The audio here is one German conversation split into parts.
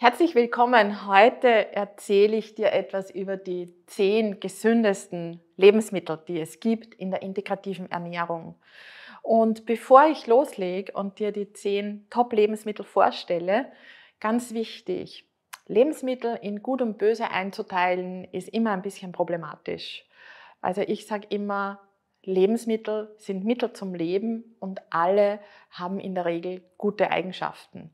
Herzlich willkommen. Heute erzähle ich dir etwas über die zehn gesündesten Lebensmittel, die es gibt in der integrativen Ernährung. Und bevor ich loslege und dir die zehn Top-Lebensmittel vorstelle, ganz wichtig, Lebensmittel in gut und böse einzuteilen, ist immer ein bisschen problematisch. Also ich sage immer, Lebensmittel sind Mittel zum Leben und alle haben in der Regel gute Eigenschaften.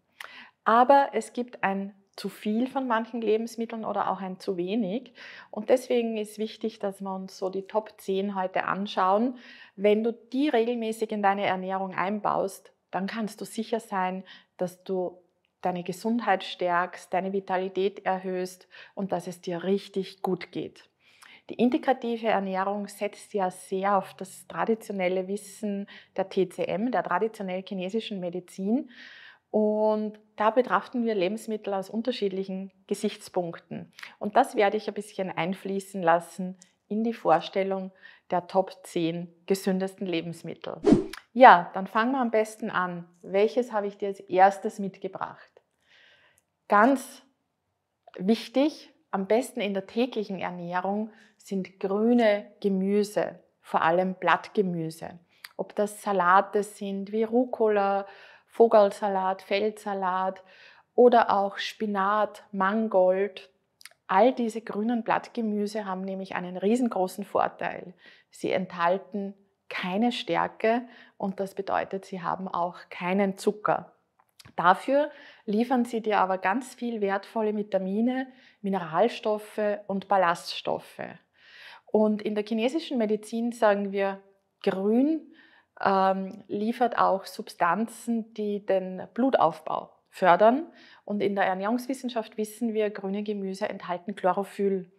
Aber es gibt ein zu viel von manchen Lebensmitteln oder auch ein zu wenig. Und deswegen ist wichtig, dass wir uns so die Top 10 heute anschauen. Wenn du die regelmäßig in deine Ernährung einbaust, dann kannst du sicher sein, dass du deine Gesundheit stärkst, deine Vitalität erhöhst und dass es dir richtig gut geht. Die integrative Ernährung setzt ja sehr auf das traditionelle Wissen der TCM, der traditionell chinesischen Medizin. Und da betrachten wir Lebensmittel aus unterschiedlichen Gesichtspunkten. Und das werde ich ein bisschen einfließen lassen in die Vorstellung der Top 10 gesündesten Lebensmittel. Ja, dann fangen wir am besten an. Welches habe ich dir als erstes mitgebracht? Ganz wichtig, am besten in der täglichen Ernährung sind grüne Gemüse, vor allem Blattgemüse. Ob das Salate sind wie Rucola, Vogelsalat, Feldsalat oder auch Spinat, Mangold. All diese grünen Blattgemüse haben nämlich einen riesengroßen Vorteil. Sie enthalten keine Stärke und das bedeutet, sie haben auch keinen Zucker. Dafür liefern sie dir aber ganz viel wertvolle Vitamine, Mineralstoffe und Ballaststoffe. Und in der chinesischen Medizin sagen wir, grün ähm, liefert auch Substanzen, die den Blutaufbau fördern. Und in der Ernährungswissenschaft wissen wir, grüne Gemüse enthalten Chlorophyll.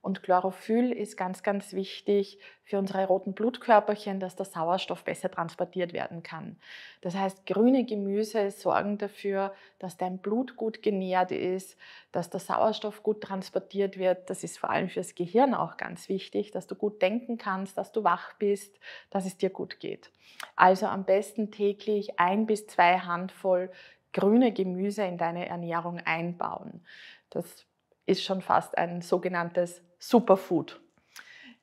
Und Chlorophyll ist ganz, ganz wichtig für unsere roten Blutkörperchen, dass der Sauerstoff besser transportiert werden kann. Das heißt, grüne Gemüse sorgen dafür, dass dein Blut gut genährt ist, dass der Sauerstoff gut transportiert wird. Das ist vor allem fürs Gehirn auch ganz wichtig, dass du gut denken kannst, dass du wach bist, dass es dir gut geht. Also am besten täglich ein bis zwei Handvoll grüne Gemüse in deine Ernährung einbauen. Das ist schon fast ein sogenanntes Superfood.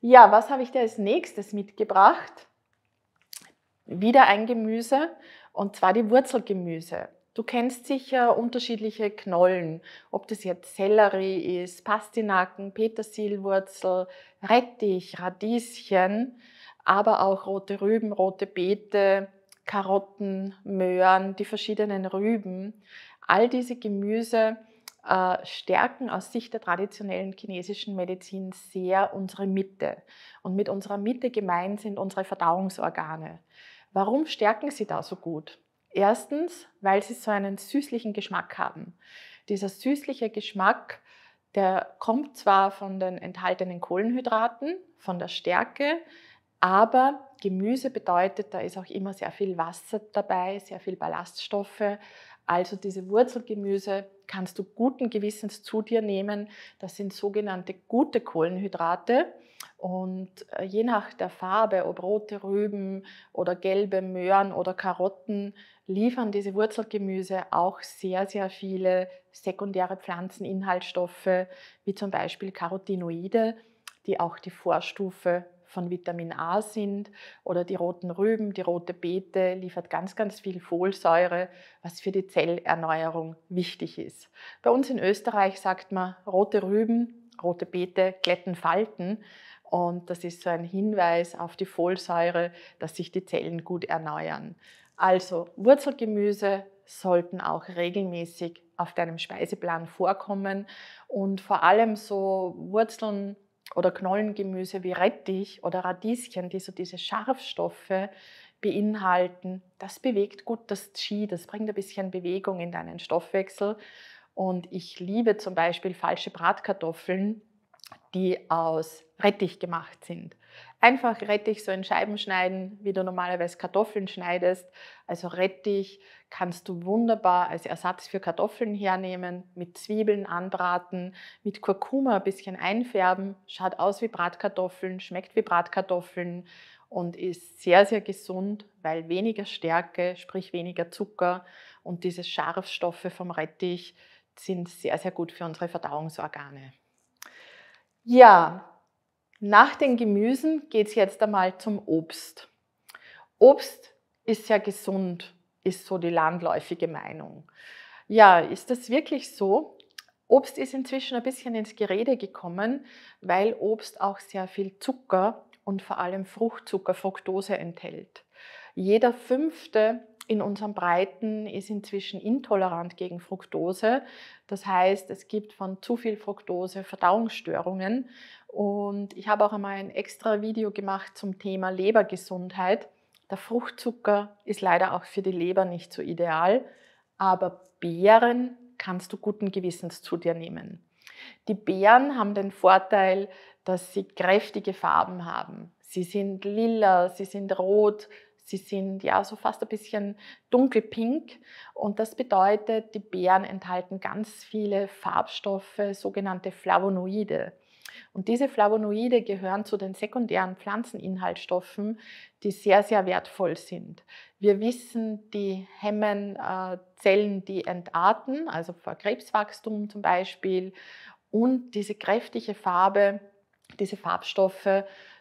Ja, was habe ich dir als nächstes mitgebracht? Wieder ein Gemüse und zwar die Wurzelgemüse. Du kennst sicher unterschiedliche Knollen, ob das jetzt Sellerie ist, Pastinaken, Petersilwurzel, Rettich, Radieschen, aber auch rote Rüben, rote Beete, Karotten, Möhren, die verschiedenen Rüben. All diese Gemüse äh, stärken aus Sicht der traditionellen chinesischen Medizin sehr unsere Mitte. Und mit unserer Mitte gemeint sind unsere Verdauungsorgane. Warum stärken sie da so gut? Erstens, weil sie so einen süßlichen Geschmack haben. Dieser süßliche Geschmack, der kommt zwar von den enthaltenen Kohlenhydraten, von der Stärke, aber Gemüse bedeutet, da ist auch immer sehr viel Wasser dabei, sehr viel Ballaststoffe also diese Wurzelgemüse kannst du guten Gewissens zu dir nehmen. Das sind sogenannte gute Kohlenhydrate. Und äh, je nach der Farbe, ob rote Rüben oder gelbe Möhren oder Karotten, liefern diese Wurzelgemüse auch sehr, sehr viele sekundäre Pflanzeninhaltsstoffe, wie zum Beispiel Carotinoide, die auch die Vorstufe von Vitamin A sind oder die roten Rüben, die rote Beete liefert ganz, ganz viel Folsäure, was für die Zellerneuerung wichtig ist. Bei uns in Österreich sagt man rote Rüben, rote Beete glätten Falten. Und das ist so ein Hinweis auf die Folsäure, dass sich die Zellen gut erneuern. Also Wurzelgemüse sollten auch regelmäßig auf deinem Speiseplan vorkommen und vor allem so Wurzeln, oder Knollengemüse wie Rettich oder Radieschen, die so diese Scharfstoffe beinhalten, das bewegt gut das Qi, das bringt ein bisschen Bewegung in deinen Stoffwechsel. Und ich liebe zum Beispiel falsche Bratkartoffeln, die aus Rettich gemacht sind. Einfach Rettich so in Scheiben schneiden, wie du normalerweise Kartoffeln schneidest. Also Rettich kannst du wunderbar als Ersatz für Kartoffeln hernehmen, mit Zwiebeln anbraten, mit Kurkuma ein bisschen einfärben. Schaut aus wie Bratkartoffeln, schmeckt wie Bratkartoffeln und ist sehr, sehr gesund, weil weniger Stärke, sprich weniger Zucker und diese Scharfstoffe vom Rettich sind sehr, sehr gut für unsere Verdauungsorgane. Ja, nach den Gemüsen geht es jetzt einmal zum Obst. Obst ist ja gesund, ist so die landläufige Meinung. Ja, ist das wirklich so? Obst ist inzwischen ein bisschen ins Gerede gekommen, weil Obst auch sehr viel Zucker und vor allem Fruchtzucker, Fructose enthält. Jeder fünfte in unseren Breiten ist inzwischen intolerant gegen Fructose. Das heißt, es gibt von zu viel Fructose Verdauungsstörungen. Und ich habe auch einmal ein extra Video gemacht zum Thema Lebergesundheit. Der Fruchtzucker ist leider auch für die Leber nicht so ideal, aber Beeren kannst du guten Gewissens zu dir nehmen. Die Beeren haben den Vorteil, dass sie kräftige Farben haben. Sie sind lila, sie sind rot, Sie sind ja so fast ein bisschen dunkelpink und das bedeutet, die Beeren enthalten ganz viele Farbstoffe, sogenannte Flavonoide. Und diese Flavonoide gehören zu den sekundären Pflanzeninhaltsstoffen, die sehr, sehr wertvoll sind. Wir wissen, die hemmen äh, Zellen, die entarten, also vor Krebswachstum zum Beispiel. Und diese kräftige Farbe, diese Farbstoffe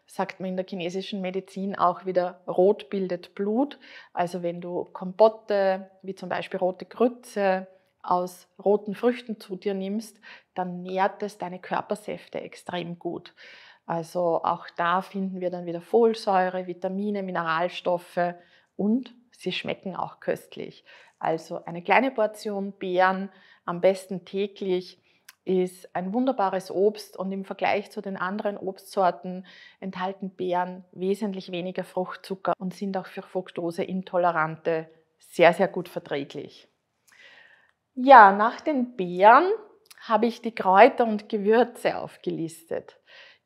sagt man in der chinesischen Medizin auch wieder, rot bildet Blut. Also wenn du Kompotte, wie zum Beispiel rote Grütze, aus roten Früchten zu dir nimmst, dann nährt es deine Körpersäfte extrem gut. Also auch da finden wir dann wieder Folsäure, Vitamine, Mineralstoffe und sie schmecken auch köstlich. Also eine kleine Portion Beeren, am besten täglich ist ein wunderbares Obst und im Vergleich zu den anderen Obstsorten enthalten Beeren wesentlich weniger Fruchtzucker und sind auch für Fructoseintolerante sehr, sehr gut verträglich. Ja, nach den Beeren habe ich die Kräuter und Gewürze aufgelistet.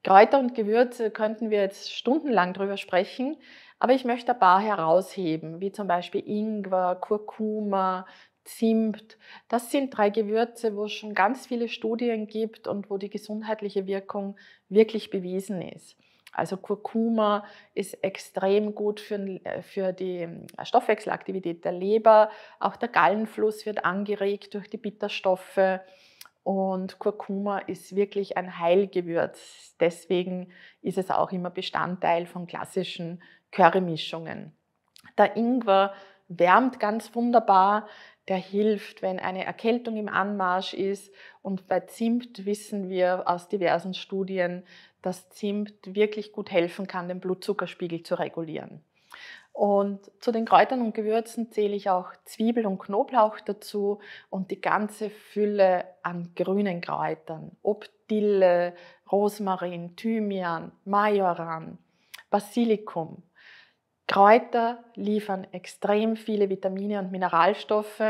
Kräuter und Gewürze könnten wir jetzt stundenlang drüber sprechen, aber ich möchte ein paar herausheben, wie zum Beispiel Ingwer, Kurkuma, Zimt. Das sind drei Gewürze, wo es schon ganz viele Studien gibt und wo die gesundheitliche Wirkung wirklich bewiesen ist. Also Kurkuma ist extrem gut für, äh, für die äh, Stoffwechselaktivität der Leber. Auch der Gallenfluss wird angeregt durch die Bitterstoffe. Und Kurkuma ist wirklich ein Heilgewürz. Deswegen ist es auch immer Bestandteil von klassischen Currymischungen. Der Ingwer wärmt ganz wunderbar der hilft, wenn eine Erkältung im Anmarsch ist. Und bei Zimt wissen wir aus diversen Studien, dass Zimt wirklich gut helfen kann, den Blutzuckerspiegel zu regulieren. Und zu den Kräutern und Gewürzen zähle ich auch Zwiebel und Knoblauch dazu und die ganze Fülle an grünen Kräutern, ob Dille, Rosmarin, Thymian, Majoran, Basilikum, Kräuter liefern extrem viele Vitamine und Mineralstoffe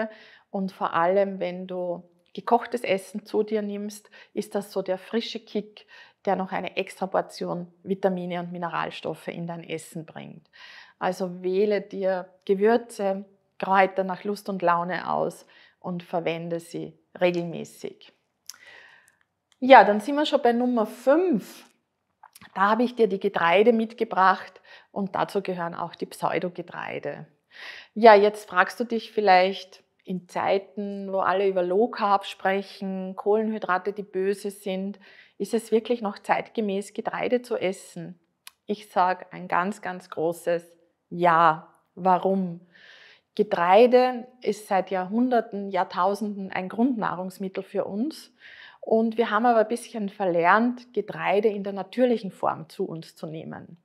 und vor allem, wenn du gekochtes Essen zu dir nimmst, ist das so der frische Kick, der noch eine extra Portion Vitamine und Mineralstoffe in dein Essen bringt. Also wähle dir Gewürze, Kräuter nach Lust und Laune aus und verwende sie regelmäßig. Ja, dann sind wir schon bei Nummer 5. Da habe ich dir die Getreide mitgebracht, und dazu gehören auch die Pseudogetreide. Ja, jetzt fragst du dich vielleicht in Zeiten, wo alle über Low Carb sprechen, Kohlenhydrate, die böse sind, ist es wirklich noch zeitgemäß, Getreide zu essen? Ich sage ein ganz, ganz großes Ja. Warum? Getreide ist seit Jahrhunderten, Jahrtausenden ein Grundnahrungsmittel für uns. Und wir haben aber ein bisschen verlernt, Getreide in der natürlichen Form zu uns zu nehmen.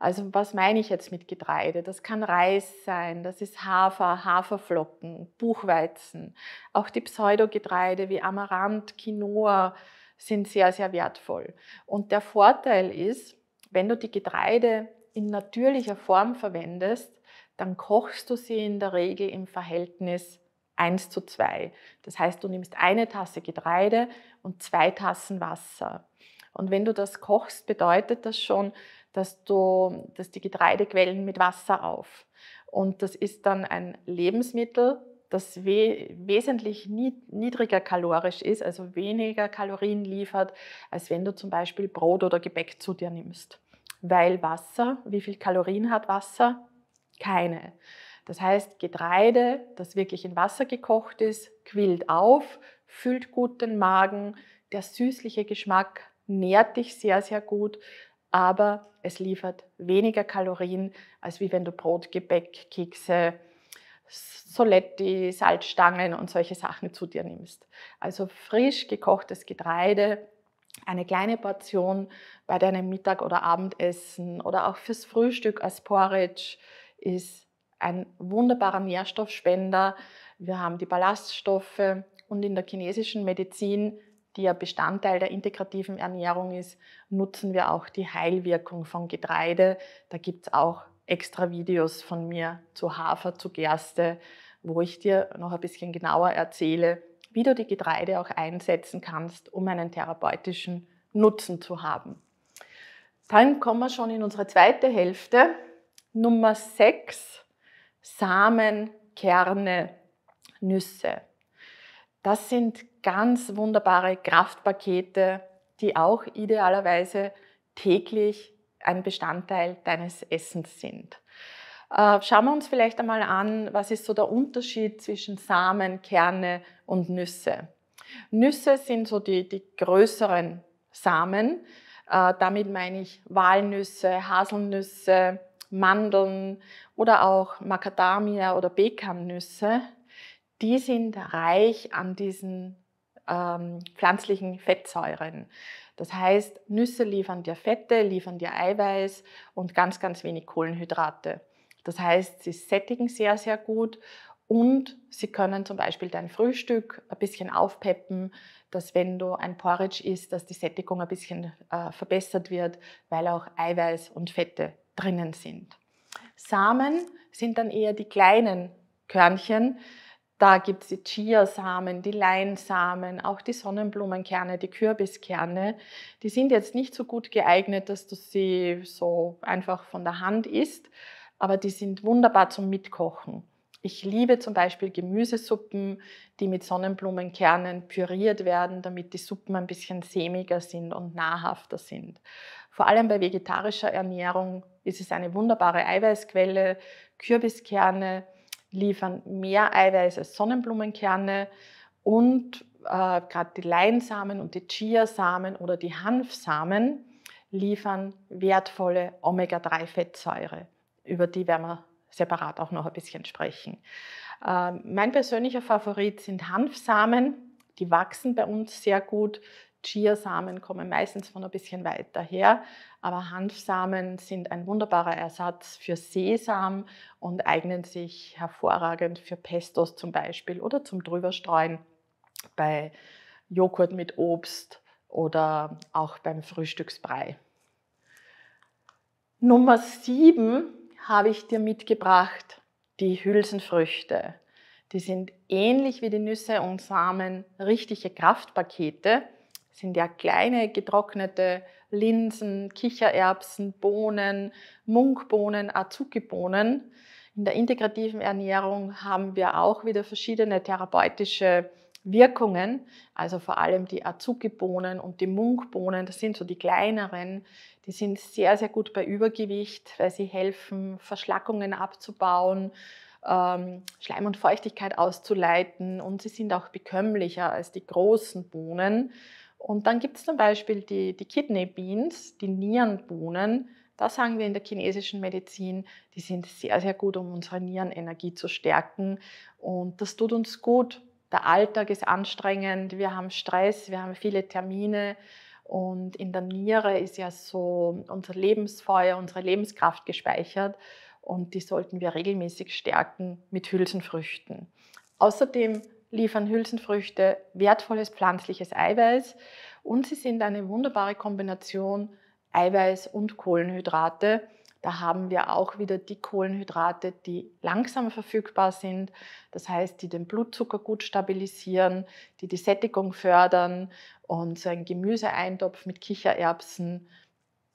Also was meine ich jetzt mit Getreide? Das kann Reis sein, das ist Hafer, Haferflocken, Buchweizen. Auch die Pseudogetreide wie Amaranth, Quinoa sind sehr, sehr wertvoll. Und der Vorteil ist, wenn du die Getreide in natürlicher Form verwendest, dann kochst du sie in der Regel im Verhältnis 1 zu 2. Das heißt, du nimmst eine Tasse Getreide und zwei Tassen Wasser. Und wenn du das kochst, bedeutet das schon, dass, du, dass die Getreidequellen mit Wasser auf. Und das ist dann ein Lebensmittel, das we wesentlich niedriger kalorisch ist, also weniger Kalorien liefert, als wenn du zum Beispiel Brot oder Gebäck zu dir nimmst. Weil Wasser, wie viel Kalorien hat Wasser? Keine. Das heißt, Getreide, das wirklich in Wasser gekocht ist, quillt auf, füllt gut den Magen, der süßliche Geschmack nährt dich sehr, sehr gut aber es liefert weniger Kalorien, als wie wenn du Brot, Gebäck, Kekse, Soletti, Salzstangen und solche Sachen zu dir nimmst. Also frisch gekochtes Getreide, eine kleine Portion bei deinem Mittag- oder Abendessen oder auch fürs Frühstück als Porridge ist ein wunderbarer Nährstoffspender. Wir haben die Ballaststoffe und in der chinesischen Medizin die ja Bestandteil der integrativen Ernährung ist, nutzen wir auch die Heilwirkung von Getreide. Da gibt es auch extra Videos von mir zu Hafer, zu Gerste, wo ich dir noch ein bisschen genauer erzähle, wie du die Getreide auch einsetzen kannst, um einen therapeutischen Nutzen zu haben. Dann kommen wir schon in unsere zweite Hälfte. Nummer 6, Samen, Kerne, Nüsse. Das sind ganz wunderbare Kraftpakete, die auch idealerweise täglich ein Bestandteil deines Essens sind. Äh, schauen wir uns vielleicht einmal an, was ist so der Unterschied zwischen Samen, Kerne und Nüsse. Nüsse sind so die, die größeren Samen. Äh, damit meine ich Walnüsse, Haselnüsse, Mandeln oder auch Macadamia oder Bekannüsse. Die sind reich an diesen ähm, pflanzlichen Fettsäuren. Das heißt, Nüsse liefern dir Fette, liefern dir Eiweiß und ganz, ganz wenig Kohlenhydrate. Das heißt, sie sättigen sehr, sehr gut und sie können zum Beispiel dein Frühstück ein bisschen aufpeppen, dass wenn du ein Porridge isst, dass die Sättigung ein bisschen äh, verbessert wird, weil auch Eiweiß und Fette drinnen sind. Samen sind dann eher die kleinen Körnchen, da gibt es die Chiasamen, die Leinsamen, auch die Sonnenblumenkerne, die Kürbiskerne. Die sind jetzt nicht so gut geeignet, dass du sie so einfach von der Hand isst, aber die sind wunderbar zum Mitkochen. Ich liebe zum Beispiel Gemüsesuppen, die mit Sonnenblumenkernen püriert werden, damit die Suppen ein bisschen sämiger sind und nahrhafter sind. Vor allem bei vegetarischer Ernährung ist es eine wunderbare Eiweißquelle. Kürbiskerne, liefern mehr Eiweiß als Sonnenblumenkerne und äh, gerade die Leinsamen und die Chiasamen oder die Hanfsamen liefern wertvolle Omega-3-Fettsäure. Über die werden wir separat auch noch ein bisschen sprechen. Äh, mein persönlicher Favorit sind Hanfsamen. Die wachsen bei uns sehr gut, Chiasamen kommen meistens von ein bisschen weiter her, aber Hanfsamen sind ein wunderbarer Ersatz für Sesam und eignen sich hervorragend für Pestos zum Beispiel oder zum Drüberstreuen bei Joghurt mit Obst oder auch beim Frühstücksbrei. Nummer 7 habe ich dir mitgebracht, die Hülsenfrüchte. Die sind ähnlich wie die Nüsse und Samen richtige Kraftpakete das sind ja kleine getrocknete Linsen, Kichererbsen, Bohnen, Munkbohnen, Azuki-Bohnen. In der integrativen Ernährung haben wir auch wieder verschiedene therapeutische Wirkungen, also vor allem die Azuki-Bohnen und die Munkbohnen, das sind so die kleineren, die sind sehr, sehr gut bei Übergewicht, weil sie helfen, Verschlackungen abzubauen, ähm, Schleim und Feuchtigkeit auszuleiten und sie sind auch bekömmlicher als die großen Bohnen und dann gibt es zum Beispiel die, die Kidney Beans, die Nierenbohnen. Da sagen wir in der chinesischen Medizin, die sind sehr, sehr gut, um unsere Nierenenergie zu stärken. Und das tut uns gut. Der Alltag ist anstrengend, wir haben Stress, wir haben viele Termine. Und in der Niere ist ja so unser Lebensfeuer, unsere Lebenskraft gespeichert. Und die sollten wir regelmäßig stärken mit Hülsenfrüchten. Außerdem liefern Hülsenfrüchte wertvolles pflanzliches Eiweiß und sie sind eine wunderbare Kombination Eiweiß und Kohlenhydrate. Da haben wir auch wieder die Kohlenhydrate, die langsam verfügbar sind, das heißt, die den Blutzucker gut stabilisieren, die die Sättigung fördern und so ein Gemüseeintopf mit Kichererbsen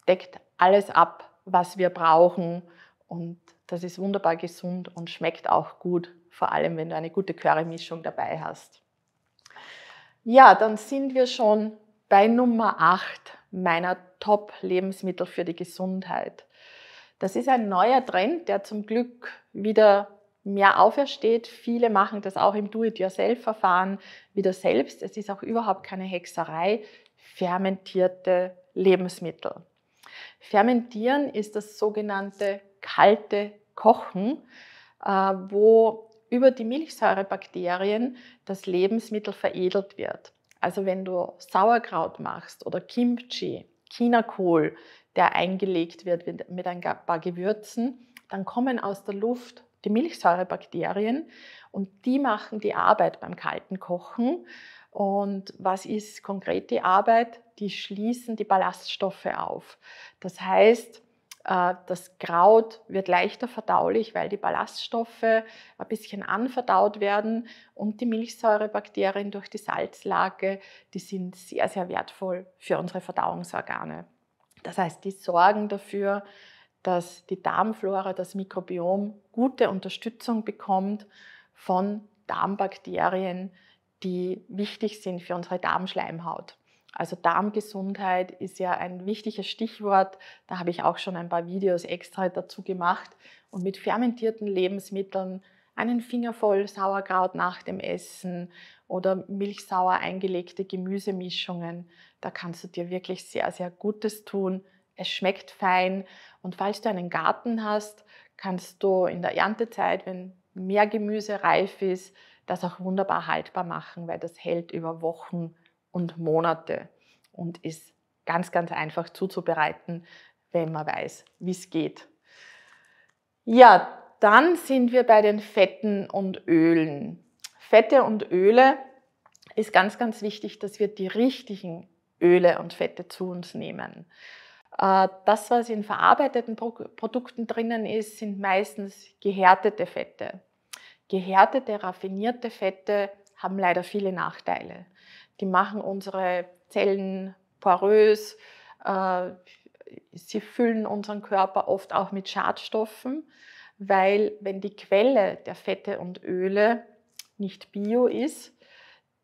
deckt alles ab, was wir brauchen und das ist wunderbar gesund und schmeckt auch gut vor allem wenn du eine gute Currymischung dabei hast. Ja, dann sind wir schon bei Nummer 8 meiner Top-Lebensmittel für die Gesundheit. Das ist ein neuer Trend, der zum Glück wieder mehr aufersteht. Viele machen das auch im Do-it-yourself-Verfahren wieder selbst. Es ist auch überhaupt keine Hexerei. Fermentierte Lebensmittel. Fermentieren ist das sogenannte kalte Kochen, äh, wo über die Milchsäurebakterien das Lebensmittel veredelt wird. Also wenn du Sauerkraut machst oder Kimchi, Chinakohl, der eingelegt wird mit ein paar Gewürzen, dann kommen aus der Luft die Milchsäurebakterien und die machen die Arbeit beim kalten Kochen. Und was ist konkret die Arbeit? Die schließen die Ballaststoffe auf. Das heißt, äh, das Kraut wird leichter verdaulich, weil die Ballaststoffe ein bisschen anverdaut werden und die Milchsäurebakterien durch die Salzlage, die sind sehr, sehr wertvoll für unsere Verdauungsorgane. Das heißt, die sorgen dafür, dass die Darmflora, das Mikrobiom gute Unterstützung bekommt von Darmbakterien, die wichtig sind für unsere Darmschleimhaut. Also Darmgesundheit ist ja ein wichtiges Stichwort. Da habe ich auch schon ein paar Videos extra dazu gemacht. Und mit fermentierten Lebensmitteln einen Finger voll Sauerkraut nach dem Essen oder milchsauer eingelegte Gemüsemischungen. Da kannst du dir wirklich sehr, sehr Gutes tun. Es schmeckt fein. Und falls du einen Garten hast, kannst du in der Erntezeit, wenn mehr Gemüse reif ist, das auch wunderbar haltbar machen, weil das hält über Wochen und Monate und ist ganz, ganz einfach zuzubereiten, wenn man weiß, wie es geht. Ja, dann sind wir bei den Fetten und Ölen. Fette und Öle ist ganz, ganz wichtig, dass wir die richtigen Öle und Fette zu uns nehmen. Äh, das, was in verarbeiteten Produkten drinnen ist, sind meistens gehärtete Fette. Gehärtete, raffinierte Fette haben leider viele Nachteile die machen unsere Zellen porös, äh, sie füllen unseren Körper oft auch mit Schadstoffen, weil wenn die Quelle der Fette und Öle nicht bio ist,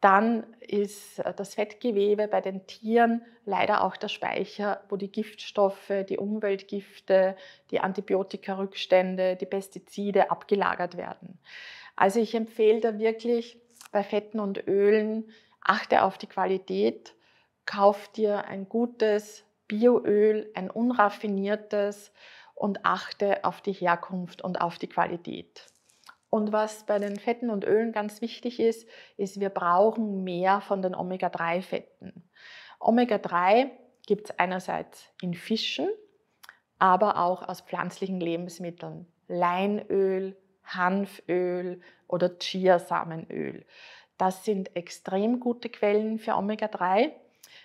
dann ist äh, das Fettgewebe bei den Tieren leider auch der Speicher, wo die Giftstoffe, die Umweltgifte, die Antibiotikarückstände, die Pestizide abgelagert werden. Also ich empfehle da wirklich bei Fetten und Ölen achte auf die Qualität, kauf dir ein gutes Bioöl, ein unraffiniertes und achte auf die Herkunft und auf die Qualität. Und was bei den Fetten und Ölen ganz wichtig ist, ist, wir brauchen mehr von den Omega-3-Fetten. Omega-3 gibt es einerseits in Fischen, aber auch aus pflanzlichen Lebensmitteln. Leinöl, Hanföl oder Chiasamenöl. Das sind extrem gute Quellen für Omega-3.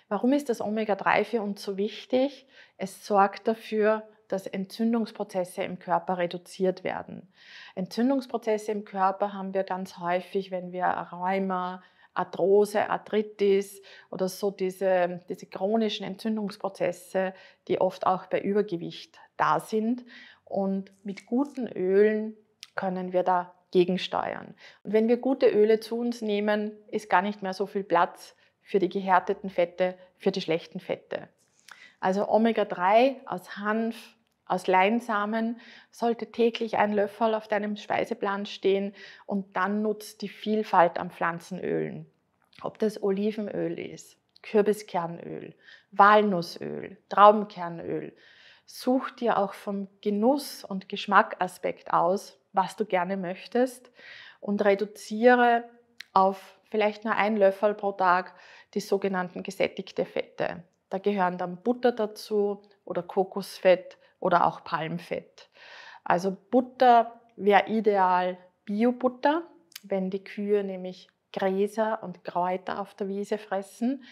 Warum ist das Omega-3 für uns so wichtig? Es sorgt dafür, dass Entzündungsprozesse im Körper reduziert werden. Entzündungsprozesse im Körper haben wir ganz häufig, wenn wir Rheuma, Arthrose, Arthritis oder so diese, diese chronischen Entzündungsprozesse, die oft auch bei Übergewicht da sind. Und mit guten Ölen können wir da gegensteuern. Und wenn wir gute Öle zu uns nehmen, ist gar nicht mehr so viel Platz für die gehärteten Fette, für die schlechten Fette. Also Omega-3 aus Hanf, aus Leinsamen sollte täglich ein Löffel auf deinem Speiseplan stehen und dann nutzt die Vielfalt an Pflanzenölen. Ob das Olivenöl ist, Kürbiskernöl, Walnussöl, Traubenkernöl. Such dir auch vom Genuss- und Geschmackaspekt aus, was du gerne möchtest und reduziere auf vielleicht nur einen Löffel pro Tag die sogenannten gesättigte Fette. Da gehören dann Butter dazu oder Kokosfett oder auch Palmfett. Also Butter wäre ideal Biobutter, wenn die Kühe nämlich Gräser und Kräuter auf der Wiese fressen,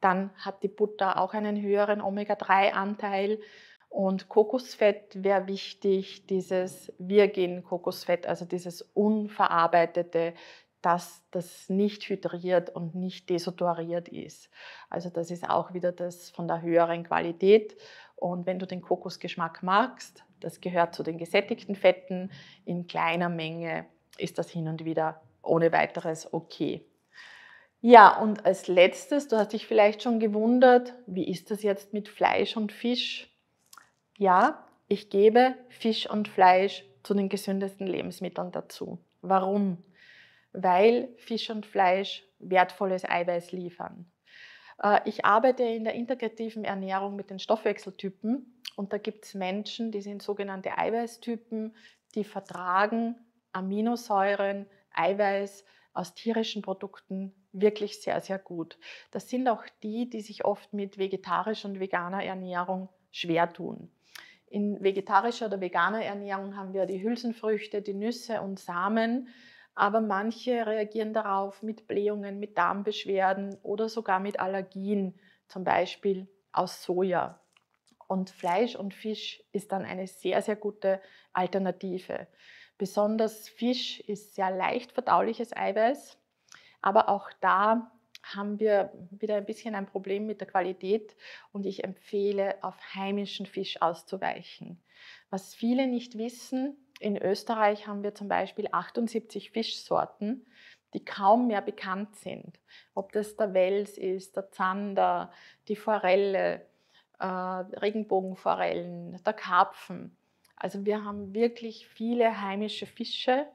dann hat die Butter auch einen höheren Omega-3-Anteil und Kokosfett wäre wichtig, dieses Virgin-Kokosfett, also dieses unverarbeitete, dass das nicht hydriert und nicht desodoriert ist. Also das ist auch wieder das von der höheren Qualität. Und wenn du den Kokosgeschmack magst, das gehört zu den gesättigten Fetten, in kleiner Menge ist das hin und wieder ohne weiteres okay. Ja, und als letztes, du hast dich vielleicht schon gewundert, wie ist das jetzt mit Fleisch und Fisch? ja, ich gebe Fisch und Fleisch zu den gesündesten Lebensmitteln dazu. Warum? Weil Fisch und Fleisch wertvolles Eiweiß liefern. Äh, ich arbeite in der integrativen Ernährung mit den Stoffwechseltypen und da gibt es Menschen, die sind sogenannte Eiweißtypen, die vertragen Aminosäuren, Eiweiß aus tierischen Produkten wirklich sehr, sehr gut. Das sind auch die, die sich oft mit vegetarischer und veganer Ernährung schwer tun. In vegetarischer oder veganer Ernährung haben wir die Hülsenfrüchte, die Nüsse und Samen, aber manche reagieren darauf mit Blähungen, mit Darmbeschwerden oder sogar mit Allergien, zum Beispiel aus Soja. Und Fleisch und Fisch ist dann eine sehr, sehr gute Alternative. Besonders Fisch ist sehr leicht verdauliches Eiweiß, aber auch da haben wir wieder ein bisschen ein Problem mit der Qualität und ich empfehle, auf heimischen Fisch auszuweichen. Was viele nicht wissen, in Österreich haben wir zum Beispiel 78 Fischsorten, die kaum mehr bekannt sind. Ob das der Wels ist, der Zander, die Forelle, äh, Regenbogenforellen, der Karpfen. Also wir haben wirklich viele heimische Fische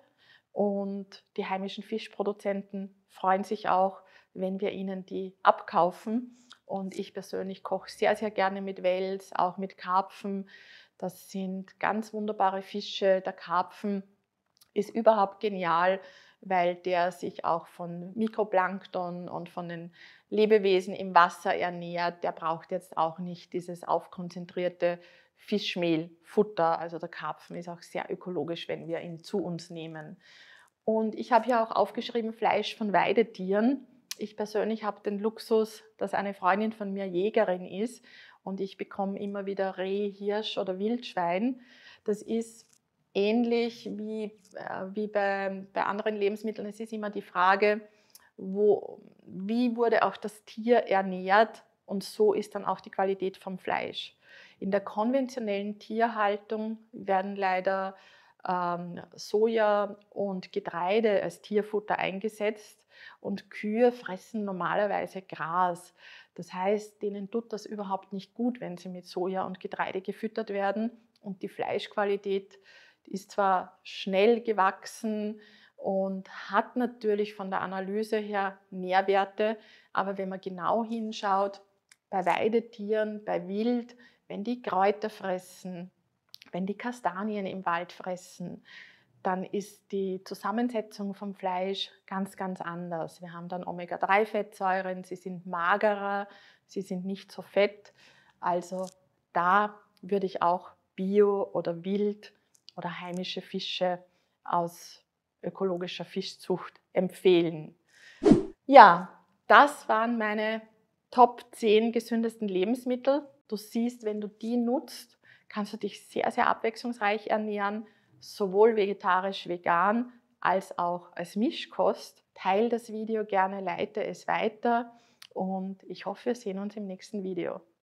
und die heimischen Fischproduzenten freuen sich auch, wenn wir ihnen die abkaufen. Und ich persönlich koche sehr, sehr gerne mit Wels, auch mit Karpfen. Das sind ganz wunderbare Fische. Der Karpfen ist überhaupt genial, weil der sich auch von Mikroplankton und von den Lebewesen im Wasser ernährt. Der braucht jetzt auch nicht dieses aufkonzentrierte Fischmehlfutter. Also der Karpfen ist auch sehr ökologisch, wenn wir ihn zu uns nehmen. Und ich habe hier auch aufgeschrieben Fleisch von Weidetieren ich persönlich habe den Luxus, dass eine Freundin von mir Jägerin ist und ich bekomme immer wieder Reh, Hirsch oder Wildschwein. Das ist ähnlich wie, äh, wie bei, bei anderen Lebensmitteln. Es ist immer die Frage, wo, wie wurde auch das Tier ernährt und so ist dann auch die Qualität vom Fleisch. In der konventionellen Tierhaltung werden leider ähm, Soja und Getreide als Tierfutter eingesetzt und Kühe fressen normalerweise Gras. Das heißt, denen tut das überhaupt nicht gut, wenn sie mit Soja und Getreide gefüttert werden. Und die Fleischqualität ist zwar schnell gewachsen und hat natürlich von der Analyse her Nährwerte, aber wenn man genau hinschaut, bei Weidetieren, bei Wild, wenn die Kräuter fressen, wenn die Kastanien im Wald fressen, dann ist die Zusammensetzung vom Fleisch ganz, ganz anders. Wir haben dann Omega-3-Fettsäuren, sie sind magerer, sie sind nicht so fett. Also da würde ich auch Bio oder Wild oder heimische Fische aus ökologischer Fischzucht empfehlen. Ja, das waren meine Top 10 gesündesten Lebensmittel. Du siehst, wenn du die nutzt, kannst du dich sehr, sehr abwechslungsreich ernähren sowohl vegetarisch, vegan als auch als Mischkost. Teil das Video gerne, leite es weiter und ich hoffe, wir sehen uns im nächsten Video.